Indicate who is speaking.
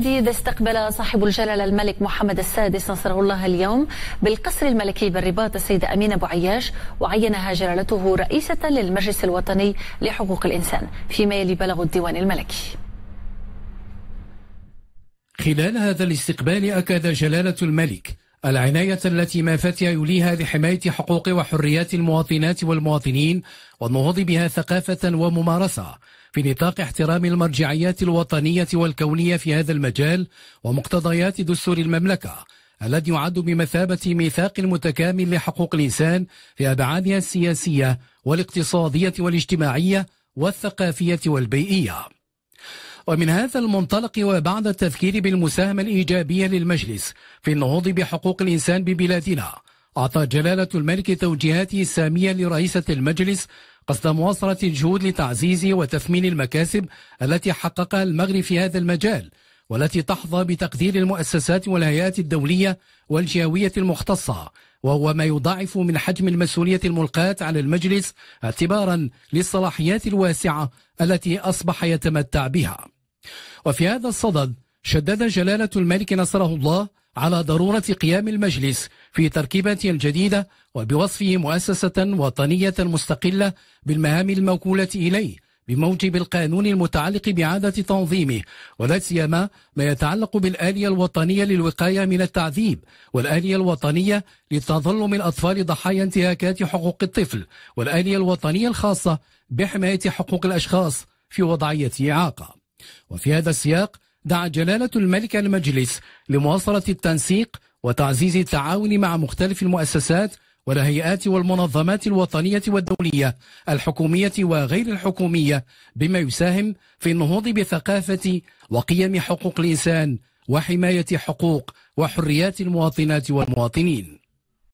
Speaker 1: جديد استقبل صاحب الجلالة الملك محمد السادس نصره الله اليوم بالقصر الملكي بالرباط السيدة أمينة أبو عياش وعينها جلالته رئيسة للمجلس الوطني لحقوق الإنسان فيما يلي بلغ الديوان الملكي
Speaker 2: خلال هذا الاستقبال أكد جلالة الملك العناية التي ما فتي يوليها لحماية حقوق وحريات المواطنات والمواطنين والنهوض بها ثقافة وممارسة في نطاق احترام المرجعيات الوطنية والكونية في هذا المجال ومقتضيات دستور المملكة الذي يعد بمثابة ميثاق متكامل لحقوق الإنسان في أبعادها السياسية والاقتصادية والاجتماعية والثقافية والبيئية ومن هذا المنطلق وبعد التذكير بالمساهمة الإيجابية للمجلس في النهوض بحقوق الإنسان ببلادنا أعطى جلالة الملك توجيهاته السامية لرئيسة المجلس قصد مواصلة الجهود لتعزيز وتثمين المكاسب التي حققها المغرب في هذا المجال والتي تحظى بتقدير المؤسسات والهيئات الدولية والجهوية المختصة وهو ما يضاعف من حجم المسؤولية الملقاة على المجلس اعتبارا للصلاحيات الواسعة التي أصبح يتمتع بها وفي هذا الصدد شدد جلالة الملك نصره الله على ضرورة قيام المجلس في تركيبته الجديدة وبوصفه مؤسسة وطنية مستقلة بالمهام الموكولة إليه بموجب القانون المتعلق بإعادة تنظيمه ولا سيما ما يتعلق بالآلية الوطنية للوقاية من التعذيب والآلية الوطنية لتظلم الأطفال ضحايا انتهاكات حقوق الطفل والآلية الوطنية الخاصة بحماية حقوق الأشخاص في وضعية إعاقة وفي هذا السياق دعا جلالة الملك المجلس لمواصلة التنسيق وتعزيز التعاون مع مختلف المؤسسات والهيئات والمنظمات الوطنية والدولية الحكومية وغير الحكومية بما يساهم في النهوض بثقافة وقيم حقوق الإنسان وحماية حقوق وحريات المواطنات والمواطنين